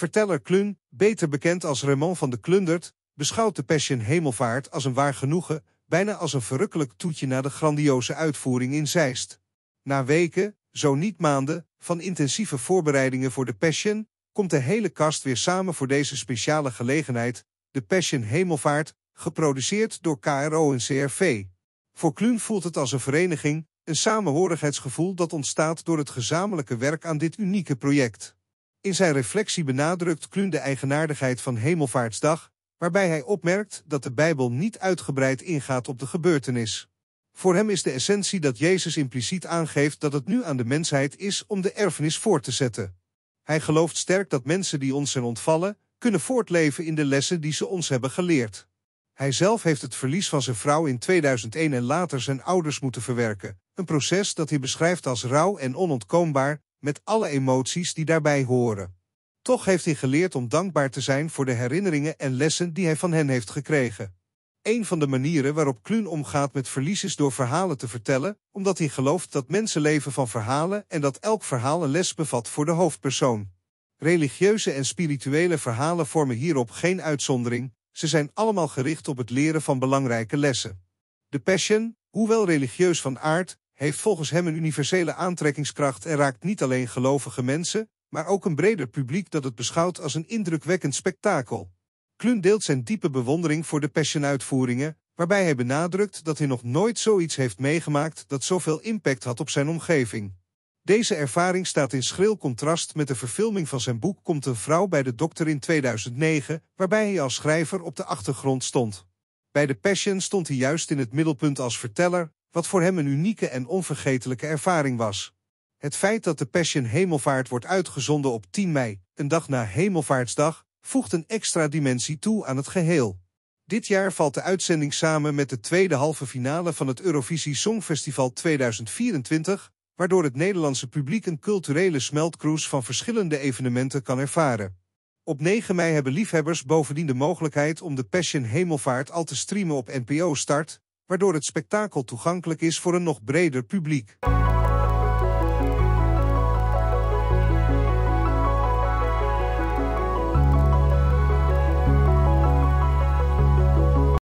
Verteller Klun, beter bekend als Raymond van de Klundert, beschouwt de Passion Hemelvaart als een waar genoegen, bijna als een verrukkelijk toetje na de grandioze uitvoering in Zeist. Na weken, zo niet maanden, van intensieve voorbereidingen voor de Passion, komt de hele kast weer samen voor deze speciale gelegenheid, de Passion Hemelvaart, geproduceerd door KRO en CRV. Voor Klun voelt het als een vereniging, een samenhorigheidsgevoel dat ontstaat door het gezamenlijke werk aan dit unieke project. In zijn reflectie benadrukt Kluun de eigenaardigheid van Hemelvaartsdag, waarbij hij opmerkt dat de Bijbel niet uitgebreid ingaat op de gebeurtenis. Voor hem is de essentie dat Jezus impliciet aangeeft dat het nu aan de mensheid is om de erfenis voort te zetten. Hij gelooft sterk dat mensen die ons zijn ontvallen, kunnen voortleven in de lessen die ze ons hebben geleerd. Hij zelf heeft het verlies van zijn vrouw in 2001 en later zijn ouders moeten verwerken, een proces dat hij beschrijft als rauw en onontkoombaar, met alle emoties die daarbij horen. Toch heeft hij geleerd om dankbaar te zijn voor de herinneringen en lessen die hij van hen heeft gekregen. Een van de manieren waarop Kluun omgaat met verlies is door verhalen te vertellen, omdat hij gelooft dat mensen leven van verhalen en dat elk verhaal een les bevat voor de hoofdpersoon. Religieuze en spirituele verhalen vormen hierop geen uitzondering, ze zijn allemaal gericht op het leren van belangrijke lessen. De Passion, hoewel religieus van aard, heeft volgens hem een universele aantrekkingskracht en raakt niet alleen gelovige mensen, maar ook een breder publiek dat het beschouwt als een indrukwekkend spektakel. Klun deelt zijn diepe bewondering voor de passionuitvoeringen, waarbij hij benadrukt dat hij nog nooit zoiets heeft meegemaakt dat zoveel impact had op zijn omgeving. Deze ervaring staat in schril contrast met de verfilming van zijn boek Komt een vrouw bij de dokter in 2009, waarbij hij als schrijver op de achtergrond stond. Bij de Passion stond hij juist in het middelpunt als verteller, wat voor hem een unieke en onvergetelijke ervaring was. Het feit dat de Passion Hemelvaart wordt uitgezonden op 10 mei, een dag na Hemelvaartsdag, voegt een extra dimensie toe aan het geheel. Dit jaar valt de uitzending samen met de tweede halve finale van het Eurovisie Songfestival 2024, waardoor het Nederlandse publiek een culturele smeltcruise van verschillende evenementen kan ervaren. Op 9 mei hebben liefhebbers bovendien de mogelijkheid om de Passion Hemelvaart al te streamen op NPO Start, waardoor het spektakel toegankelijk is voor een nog breder publiek.